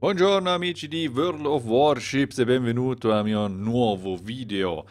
Buongiorno amici di World of Warships e benvenuti al mio nuovo video.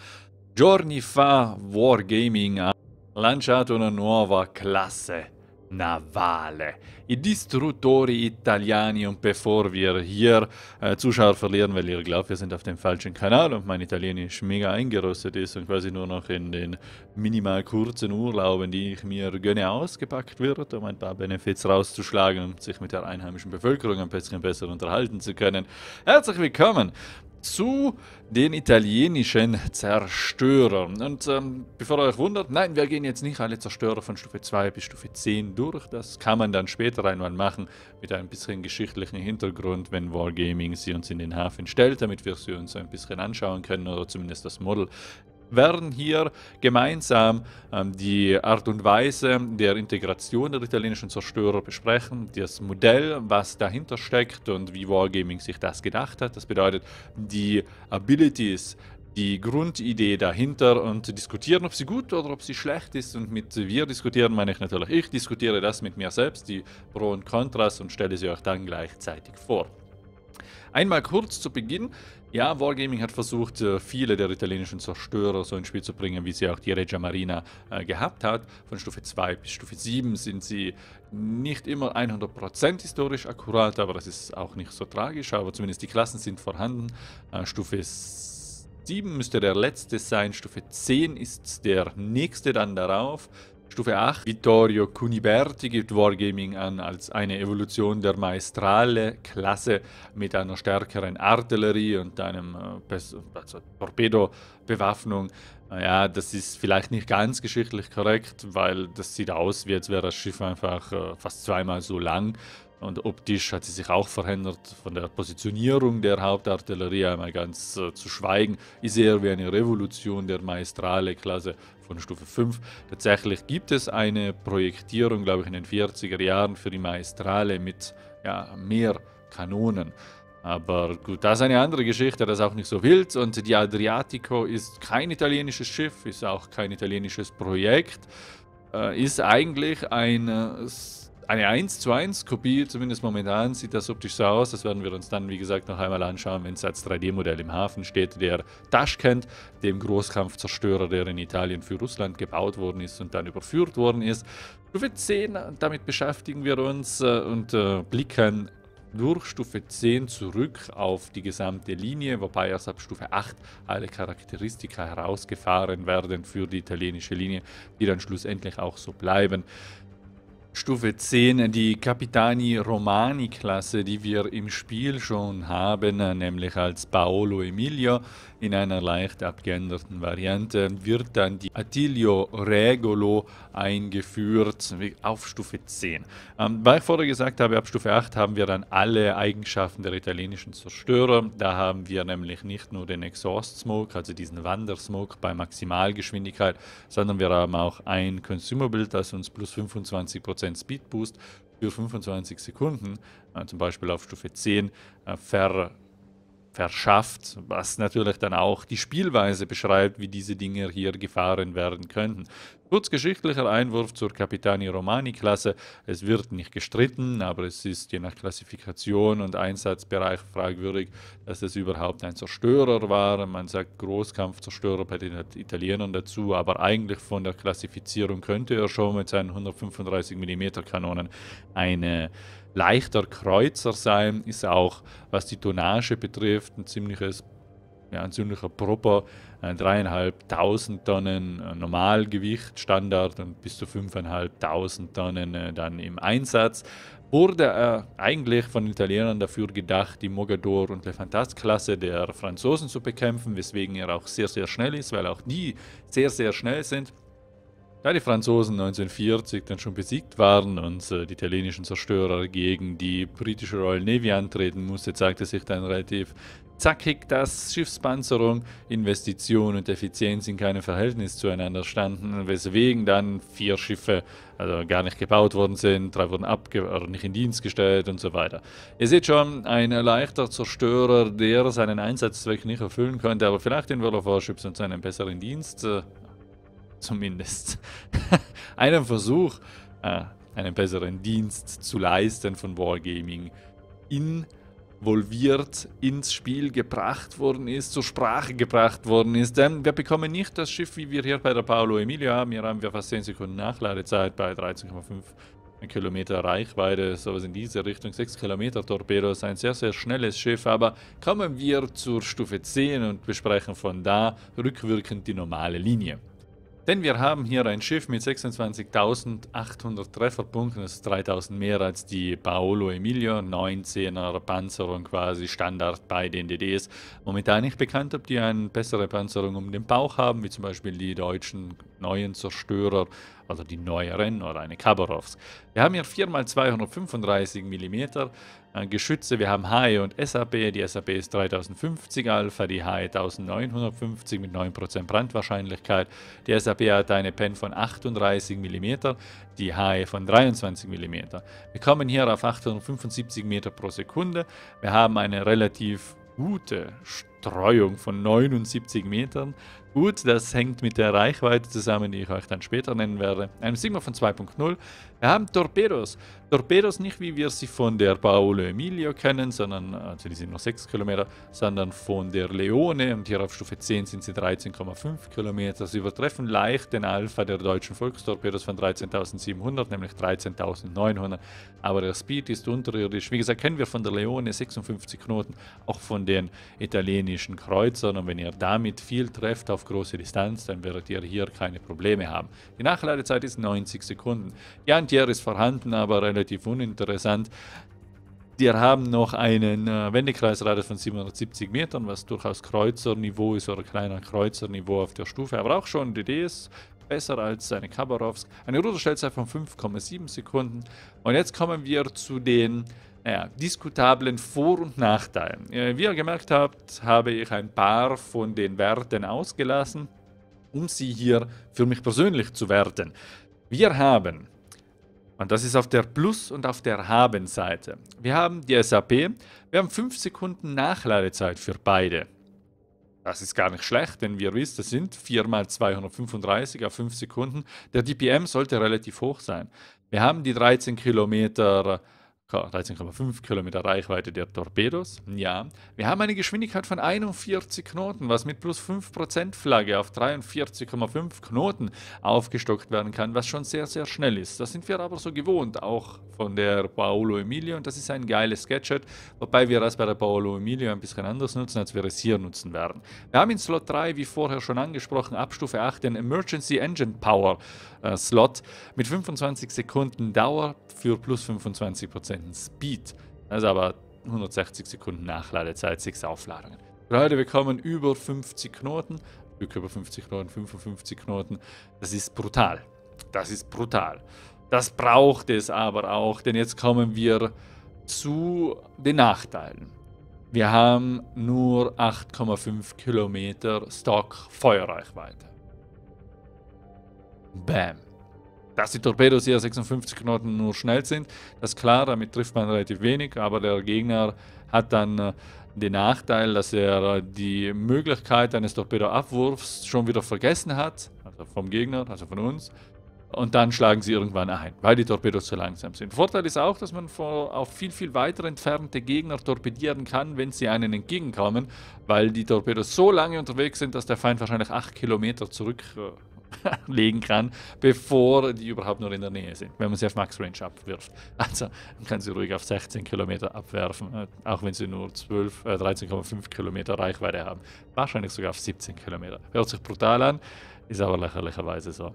Giorni fa Wargaming ha lanciato una nuova classe Navale. I distruttori italiani und bevor wir hier äh, Zuschauer verlieren, weil ihr glaubt, wir sind auf dem falschen Kanal und mein Italienisch mega eingerostet ist und quasi nur noch in den minimal kurzen Urlauben, die ich mir gönne, ausgepackt wird, um ein paar Benefits rauszuschlagen und um sich mit der einheimischen Bevölkerung ein bisschen besser unterhalten zu können. Herzlich willkommen zu den italienischen Zerstörern. Und ähm, bevor ihr euch wundert, nein, wir gehen jetzt nicht alle Zerstörer von Stufe 2 bis Stufe 10 durch. Das kann man dann später einmal machen, mit ein bisschen geschichtlichen Hintergrund, wenn Wargaming sie uns in den Hafen stellt, damit wir sie uns ein bisschen anschauen können oder zumindest das Model werden hier gemeinsam ähm, die Art und Weise der Integration der italienischen Zerstörer besprechen, das Modell, was dahinter steckt und wie Wargaming sich das gedacht hat. Das bedeutet, die Abilities, die Grundidee dahinter und diskutieren, ob sie gut oder ob sie schlecht ist. Und mit wir diskutieren meine ich natürlich, ich diskutiere das mit mir selbst, die Pro und Kontras und stelle sie euch dann gleichzeitig vor. Einmal kurz zu Beginn. Ja, Wargaming hat versucht, äh, viele der italienischen Zerstörer so ins Spiel zu bringen, wie sie auch die Regia Marina äh, gehabt hat. Von Stufe 2 bis Stufe 7 sind sie nicht immer 100% historisch akkurat, aber das ist auch nicht so tragisch. Aber zumindest die Klassen sind vorhanden. Äh, Stufe 7 müsste der letzte sein, Stufe 10 ist der nächste dann darauf. Stufe 8. Vittorio Cuniberti gibt Wargaming an als eine Evolution der Maestrale-Klasse mit einer stärkeren Artillerie und einem äh, also Torpedo-Bewaffnung. Naja, das ist vielleicht nicht ganz geschichtlich korrekt, weil das sieht aus, wie als wäre das Schiff einfach äh, fast zweimal so lang und optisch hat sie sich auch verändert. Von der Positionierung der Hauptartillerie einmal ganz äh, zu schweigen, ist eher wie eine Revolution der Maestrale Klasse von Stufe 5. Tatsächlich gibt es eine Projektierung, glaube ich, in den 40er Jahren für die Maestrale mit ja, mehr Kanonen. Aber gut, das ist eine andere Geschichte, das ist auch nicht so wild. Und die Adriatico ist kein italienisches Schiff, ist auch kein italienisches Projekt, äh, ist eigentlich ein eine 1 zu 1 Kopie, zumindest momentan sieht das optisch so aus. Das werden wir uns dann, wie gesagt, noch einmal anschauen, wenn es als 3D-Modell im Hafen steht, der Taschkent, dem Großkampfzerstörer, der in Italien für Russland gebaut worden ist und dann überführt worden ist. Stufe 10, damit beschäftigen wir uns äh, und äh, blicken durch Stufe 10 zurück auf die gesamte Linie, wobei erst ab Stufe 8 alle Charakteristika herausgefahren werden für die italienische Linie, die dann schlussendlich auch so bleiben. Stufe 10 die Capitani Romani Klasse, die wir im Spiel schon haben, nämlich als Paolo Emilio in einer leicht abgeänderten Variante, wird dann die Attilio Regolo eingeführt auf Stufe 10. Ähm, weil ich vorher gesagt habe, ab Stufe 8 haben wir dann alle Eigenschaften der italienischen Zerstörer. Da haben wir nämlich nicht nur den Exhaust Smoke, also diesen Wandersmoke bei Maximalgeschwindigkeit, sondern wir haben auch ein Consumable, das uns plus 25% 10% Speed Boost für 25 Sekunden, äh, zum Beispiel auf Stufe 10, äh, ver verschafft, was natürlich dann auch die Spielweise beschreibt, wie diese Dinge hier gefahren werden könnten. Kurzgeschichtlicher Einwurf zur Capitani Romani-Klasse. Es wird nicht gestritten, aber es ist je nach Klassifikation und Einsatzbereich fragwürdig, dass es überhaupt ein Zerstörer war. Man sagt Großkampfzerstörer bei den Italienern dazu, aber eigentlich von der Klassifizierung könnte er schon mit seinen 135 mm Kanonen eine leichter Kreuzer sein, ist auch, was die Tonnage betrifft, ein ziemliches ja, ein ziemlicher Proper, äh, dreieinhalbtausend Tonnen äh, Normalgewicht, Standard und bis zu fünfeinhalbtausend Tonnen äh, dann im Einsatz. Wurde er eigentlich von Italienern dafür gedacht, die Mogador- und Levantast-Klasse der Franzosen zu bekämpfen, weswegen er auch sehr, sehr schnell ist, weil auch die sehr, sehr schnell sind. Da die Franzosen 1940 dann schon besiegt waren und äh, die italienischen Zerstörer gegen die britische Royal Navy antreten musste, zeigte sich dann relativ zackig, dass Schiffspanzerung, Investition und Effizienz in keinem Verhältnis zueinander standen, weswegen dann vier Schiffe also gar nicht gebaut worden sind, drei wurden abge oder nicht in Dienst gestellt und so weiter. Ihr seht schon, ein leichter Zerstörer, der seinen Einsatzzweck nicht erfüllen konnte, aber vielleicht in World of Warships und seinen besseren Dienst äh, zumindest, einen Versuch, äh, einen besseren Dienst zu leisten von Wargaming involviert ins Spiel gebracht worden ist, zur Sprache gebracht worden ist. Denn wir bekommen nicht das Schiff, wie wir hier bei der Paolo Emilia haben. Hier haben wir fast 10 Sekunden Nachladezeit bei 13,5 Kilometer Reichweite, sowas in diese Richtung. 6 Kilometer Torpedo ist ein sehr, sehr schnelles Schiff, aber kommen wir zur Stufe 10 und besprechen von da rückwirkend die normale Linie. Denn wir haben hier ein Schiff mit 26.800 Trefferpunkten, das ist 3.000 mehr als die Paolo Emilio, 19er Panzerung quasi Standard bei den DDs. Momentan nicht bekannt, ob die eine bessere Panzerung um den Bauch haben, wie zum Beispiel die deutschen neuen Zerstörer also die neueren oder eine Khabarovsk. Wir haben hier 4x235 mm äh, Geschütze, wir haben HE und SAP, die SAP ist 3050 Alpha, die HE 1950 mit 9% Brandwahrscheinlichkeit, die SAP hat eine Pen von 38 mm, die HE von 23 mm. Wir kommen hier auf 875 Meter pro Sekunde, wir haben eine relativ gute, starke Streuung von 79 Metern. Gut, das hängt mit der Reichweite zusammen, die ich euch dann später nennen werde. Ein Sigma von 2.0. Wir haben Torpedos. Torpedos nicht, wie wir sie von der Paolo Emilio kennen, sondern, also die sind noch 6 Kilometer, sondern von der Leone. Und hier auf Stufe 10 sind sie 13,5 Kilometer. Sie übertreffen leicht den Alpha der deutschen Volkstorpedos von 13.700, nämlich 13.900. Aber der Speed ist unterirdisch. Wie gesagt, kennen wir von der Leone 56 Knoten, auch von den Italienern italienischen Kreuzer und wenn ihr damit viel trefft auf große Distanz, dann werdet ihr hier keine Probleme haben. Die Nachladezeit ist 90 Sekunden. Die Antier ist vorhanden, aber relativ uninteressant. Wir haben noch einen äh, Wendekreisradius von 770 Metern, was durchaus Kreuzerniveau ist oder kleiner Kreuzerniveau auf der Stufe, aber auch schon DD ist besser als seine Khabarovsk. Eine Ruderstellzeit von 5,7 Sekunden. Und jetzt kommen wir zu den ja, diskutablen Vor- und Nachteilen. Äh, wie ihr gemerkt habt, habe ich ein paar von den Werten ausgelassen, um sie hier für mich persönlich zu werten. Wir haben, und das ist auf der Plus- und auf der Haben-Seite, wir haben die SAP, wir haben 5 Sekunden Nachladezeit für beide. Das ist gar nicht schlecht, denn wir wissen, das sind 4 x 235 auf 5 Sekunden. Der DPM sollte relativ hoch sein. Wir haben die 13 Kilometer 13,5 Kilometer Reichweite der Torpedos. Ja, wir haben eine Geschwindigkeit von 41 Knoten, was mit plus 5% Flagge auf 43,5 Knoten aufgestockt werden kann, was schon sehr, sehr schnell ist. Das sind wir aber so gewohnt, auch von der Paolo Emilio und das ist ein geiles Gadget, wobei wir das bei der Paolo Emilio ein bisschen anders nutzen, als wir es hier nutzen werden. Wir haben in Slot 3, wie vorher schon angesprochen, ab Stufe 8 den Emergency Engine Power äh, Slot mit 25 Sekunden Dauer für plus 25% anwenden. Speed. ist aber 160 Sekunden Nachladezeit, 6 Aufladungen. Leute, wir kommen über 50 Knoten. Glück über 50 Knoten, 55 Knoten. Das ist brutal. Das ist brutal. Das braucht es aber auch, denn jetzt kommen wir zu den Nachteilen. Wir haben nur 8,5 Kilometer Stock Feuerreichweite. Bam. Dass die Torpedos hier 56 Knoten nur schnell sind, das ist klar, damit trifft man relativ wenig, aber der Gegner hat dann äh, den Nachteil, dass er äh, die Möglichkeit eines Torpedoabwurfs schon wieder vergessen hat, also vom Gegner, also von uns, und dann schlagen sie irgendwann ein, weil die Torpedos zu langsam sind. Vorteil ist auch, dass man vor, auf viel, viel weiter entfernte Gegner torpedieren kann, wenn sie einen entgegenkommen, weil die Torpedos so lange unterwegs sind, dass der Feind wahrscheinlich 8 Kilometer zurück äh, legen kann, bevor die überhaupt nur in der Nähe sind, wenn man sie auf Max Range abwirft. Also man kann sie ruhig auf 16 Kilometer abwerfen, äh, auch wenn sie nur 12, äh, 13,5 Kilometer Reichweite haben. Wahrscheinlich sogar auf 17 Kilometer. Hört sich brutal an, ist aber lächerlicherweise so.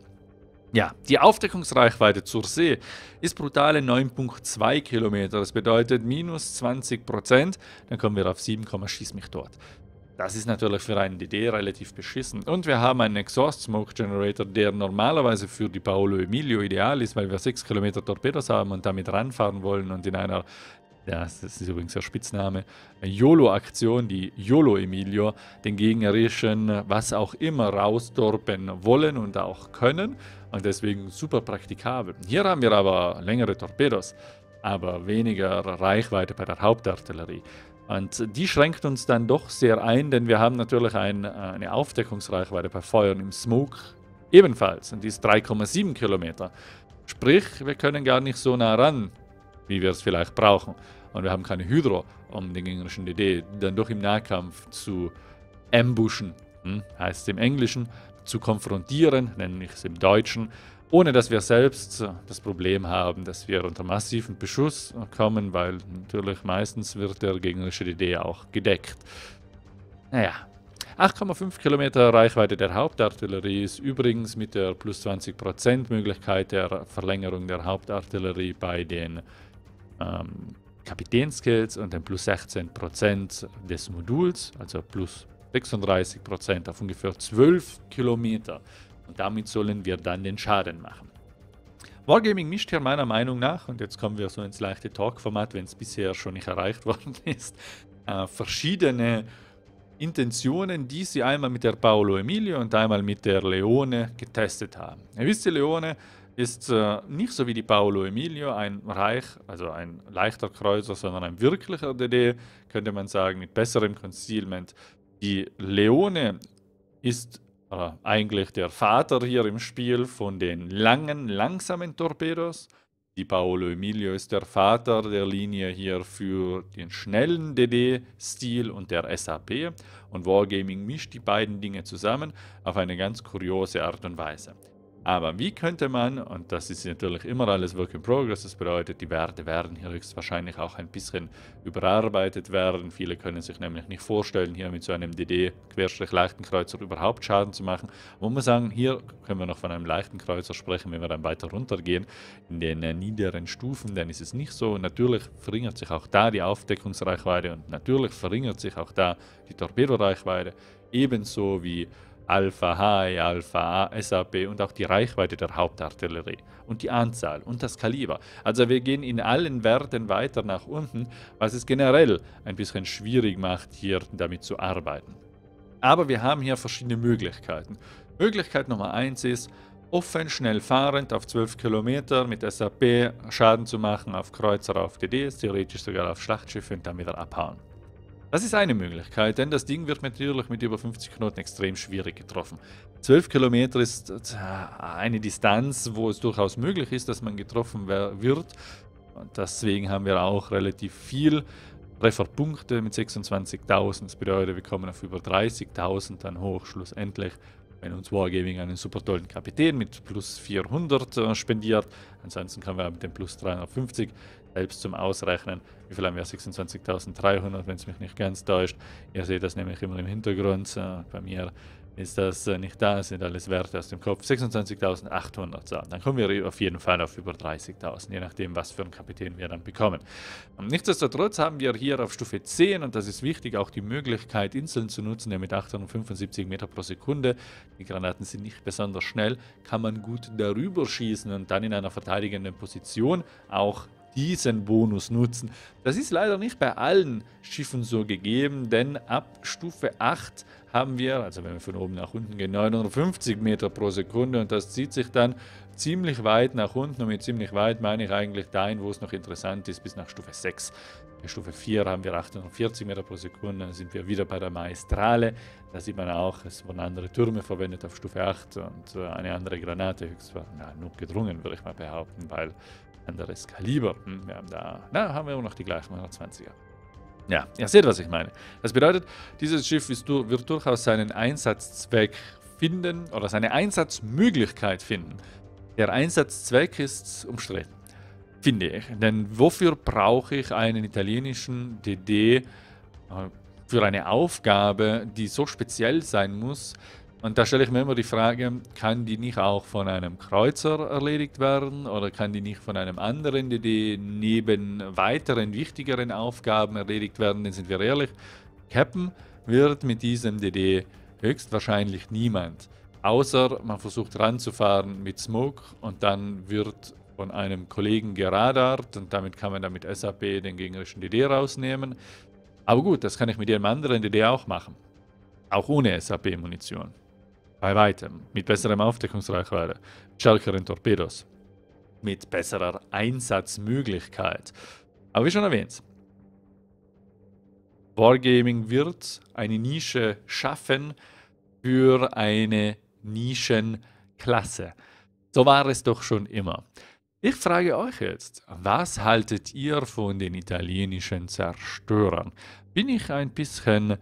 Ja, die Aufdeckungsreichweite zur See ist brutale 9,2 Kilometer. Das bedeutet minus 20 Prozent. Dann kommen wir auf 7, schieß mich dort. Das ist natürlich für einen DD relativ beschissen. Und wir haben einen Exhaust Smoke Generator, der normalerweise für die Paolo Emilio ideal ist, weil wir 6 Kilometer Torpedos haben und damit ranfahren wollen und in einer, das ist übrigens der Spitzname, YOLO-Aktion, die YOLO Emilio, den gegnerischen, was auch immer, raustorpen wollen und auch können. Und deswegen super praktikabel. Hier haben wir aber längere Torpedos, aber weniger Reichweite bei der Hauptartillerie. Und die schränkt uns dann doch sehr ein, denn wir haben natürlich ein, äh, eine Aufdeckungsreichweite bei Feuern im Smoke ebenfalls. Und die ist 3,7 Kilometer. Sprich, wir können gar nicht so nah ran, wie wir es vielleicht brauchen. Und wir haben keine Hydro, um den gegnerischen DD dann doch im Nahkampf zu ambushen. Hm? Heißt im Englischen zu konfrontieren, nenne ich es im Deutschen ohne dass wir selbst äh, das Problem haben, dass wir unter massiven Beschuss kommen, weil natürlich meistens wird der gegnerische DD auch gedeckt. Naja, 8,5 Kilometer Reichweite der Hauptartillerie ist übrigens mit der plus 20% Möglichkeit der Verlängerung der Hauptartillerie bei den ähm, Kapitänskills und den plus 16% des Moduls, also plus 36% auf ungefähr 12 Kilometer damit sollen wir dann den Schaden machen. Wargaming mischt hier meiner Meinung nach, und jetzt kommen wir so ins leichte Talk-Format, wenn es bisher schon nicht erreicht worden ist, äh, verschiedene Intentionen, die sie einmal mit der Paolo Emilio und einmal mit der Leone getestet haben. Ihr wisst, die Leone ist äh, nicht so wie die Paolo Emilio ein reich, also ein leichter Kreuzer, sondern ein wirklicher DD, könnte man sagen, mit besserem Concealment. Die Leone ist äh, eigentlich der Vater hier im Spiel von den langen, langsamen Torpedos. Die Paolo Emilio ist der Vater der Linie hier für den schnellen DD-Stil und der SAP. Und Wargaming mischt die beiden Dinge zusammen auf eine ganz kuriose Art und Weise. Aber wie könnte man, und das ist natürlich immer alles Work in Progress, das bedeutet, die Werte werden hier höchstwahrscheinlich auch ein bisschen überarbeitet werden. Viele können sich nämlich nicht vorstellen, hier mit so einem DD-Leichtenkreuzer überhaupt Schaden zu machen. Man muss sagen, hier können wir noch von einem Leichtenkreuzer sprechen, wenn wir dann weiter runtergehen in den äh, niederen Stufen, dann ist es nicht so. Natürlich verringert sich auch da die Aufdeckungsreichweite und natürlich verringert sich auch da die Torpedoreichweite, ebenso wie Alpha High, Alpha A, SAP und auch die Reichweite der Hauptartillerie und die Anzahl und das Kaliber. Also wir gehen in allen Werten weiter nach unten, was es generell ein bisschen schwierig macht, hier damit zu arbeiten. Aber wir haben hier verschiedene Möglichkeiten. Möglichkeit Nummer 1 ist, offen, schnell fahrend auf 12 Kilometer mit SAP Schaden zu machen auf Kreuzer, auf GDs, theoretisch sogar auf Schlachtschiffe und dann wieder abhauen. Das ist eine Möglichkeit, denn das Ding wird natürlich mit über 50 Knoten extrem schwierig getroffen. 12 Kilometer ist äh, eine Distanz, wo es durchaus möglich ist, dass man getroffen wird. Und deswegen haben wir auch relativ viel Trefferpunkte mit 26.000. Das bedeutet, wir kommen auf über 30.000 dann hoch schlussendlich wenn uns Wargaming einen super tollen Kapitän mit plus 400 äh, spendiert. Ansonsten können wir mit dem plus 350 selbst zum Ausrechnen, wie viel haben wir? 26.300, wenn es mich nicht ganz täuscht. Ihr seht das nämlich immer im Hintergrund äh, bei mir ist das äh, nicht da, sind alles Werte aus dem Kopf. 26.800 Sachen. Dann kommen wir auf jeden Fall auf über 30.000, je nachdem, was für einen Kapitän wir dann bekommen. Nichtsdestotrotz haben wir hier auf Stufe 10, und das ist wichtig, auch die Möglichkeit, Inseln zu nutzen, denn mit 875 Meter pro Sekunde, die Granaten sind nicht besonders schnell, kann man gut darüber schießen und dann in einer verteidigenden Position auch diesen Bonus nutzen. Das ist leider nicht bei allen Schiffen so gegeben, denn ab Stufe 8 haben wir, also wenn wir von oben nach unten gehen, 950 Meter pro Sekunde und das zieht sich dann ziemlich weit nach unten und mit ziemlich weit meine ich eigentlich dahin, wo es noch interessant ist, bis nach Stufe 6. Bei Stufe 4 haben wir 840 Meter pro Sekunde, dann sind wir wieder bei der Maestrale. Da sieht man auch, es wurden andere Türme verwendet auf Stufe 8 und äh, eine andere Granate höchstwahrscheinlich genug gedrungen, würde ich mal behaupten, weil anderes Kaliber. Hm, wir haben da, na, haben wir immer noch die gleichen 120er. Ja, ihr seht, was ich meine. Das bedeutet, dieses Schiff wird durchaus seinen Einsatzzweck finden oder seine Einsatzmöglichkeit finden. Der Einsatzzweck ist umstritten, finde ich. Denn wofür brauche ich einen italienischen DD äh, für eine Aufgabe, die so speziell sein muss, und da stelle ich mir immer die Frage, kann die nicht auch von einem Kreuzer erledigt werden oder kann die nicht von einem anderen, die neben weiteren wichtigeren Aufgaben erledigt werden, denn sind wir ehrlich, cappen wird mit diesem DD höchstwahrscheinlich niemand. Außer man versucht ranzufahren mit Smoke und dann wird von einem Kollegen geradart und damit kann man dann mit SAP den gegnerischen DD rausnehmen. Aber gut, das kann ich mit jedem anderen DD auch machen. Auch ohne SAP-Munition. Bei weitem. Mit besserem Aufdeckungsreichweite, stärkeren Torpedos, mit besserer Einsatzmöglichkeit. Aber wie schon erwähnt, Wargaming wird eine Nische schaffen für eine Nischenklasse. So war es doch schon immer. Ich frage euch jetzt, was haltet ihr von den italienischen Zerstörern? Bin ich ein bisschen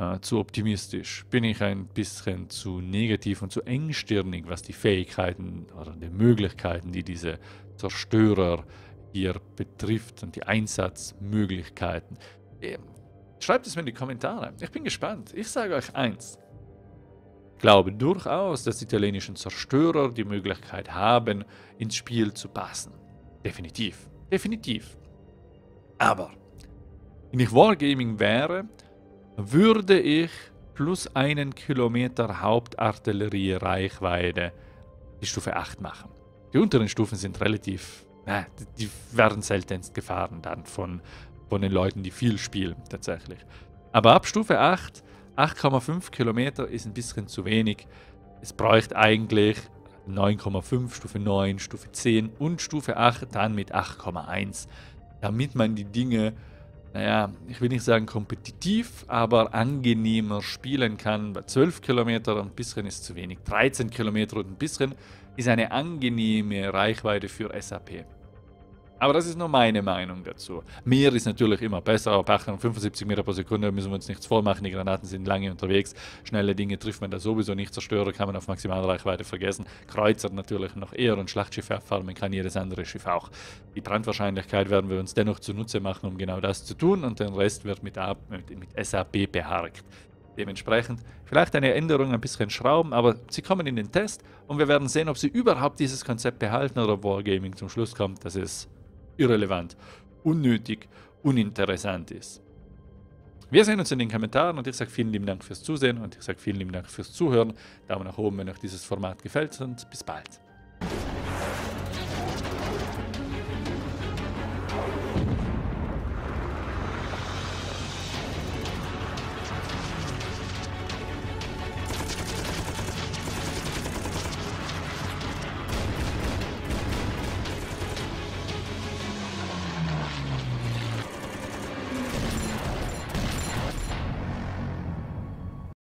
äh, zu optimistisch? Bin ich ein bisschen zu negativ und zu engstirnig, was die Fähigkeiten oder die Möglichkeiten, die diese Zerstörer hier betrifft und die Einsatzmöglichkeiten? Ähm, schreibt es mir in die Kommentare. Ich bin gespannt. Ich sage euch eins. Ich glaube durchaus, dass die italienischen Zerstörer die Möglichkeit haben, ins Spiel zu passen. Definitiv. Definitiv. Aber, wenn ich Wargaming wäre, würde ich plus einen Kilometer Hauptartillerie-Reichweite die Stufe 8 machen. Die unteren Stufen sind relativ, na, die werden seltenst gefahren dann von, von den Leuten, die viel spielen tatsächlich. Aber ab Stufe 8, 8,5 Kilometer ist ein bisschen zu wenig. Es bräuchte eigentlich 9,5, Stufe 9, Stufe 10 und Stufe 8 dann mit 8,1, damit man die Dinge naja, ich will nicht sagen kompetitiv, aber angenehmer spielen kann. Bei 12 und ein bisschen ist zu wenig. 13 Kilometer und ein bisschen ist eine angenehme Reichweite für SAP. Aber das ist nur meine Meinung dazu. Mehr ist natürlich immer besser, aber 75 Meter pro Sekunde müssen wir uns nichts vormachen. Die Granaten sind lange unterwegs. Schnelle Dinge trifft man da sowieso nicht. Zerstörer kann man auf Reichweite vergessen. Kreuzer natürlich noch eher und Schlachtschiffe abfarmen kann jedes andere Schiff auch. Die Brandwahrscheinlichkeit werden wir uns dennoch zunutze machen, um genau das zu tun und den Rest wird mit, A äh, mit, mit SAP beharkt. Dementsprechend vielleicht eine Änderung ein bisschen schrauben, aber sie kommen in den Test und wir werden sehen, ob sie überhaupt dieses Konzept behalten oder ob Wargaming zum Schluss kommt, Das ist irrelevant, unnötig, uninteressant ist. Wir sehen uns in den Kommentaren und ich sage vielen lieben Dank fürs Zusehen und ich sage vielen lieben Dank fürs Zuhören. Daumen nach oben, wenn euch dieses Format gefällt und bis bald.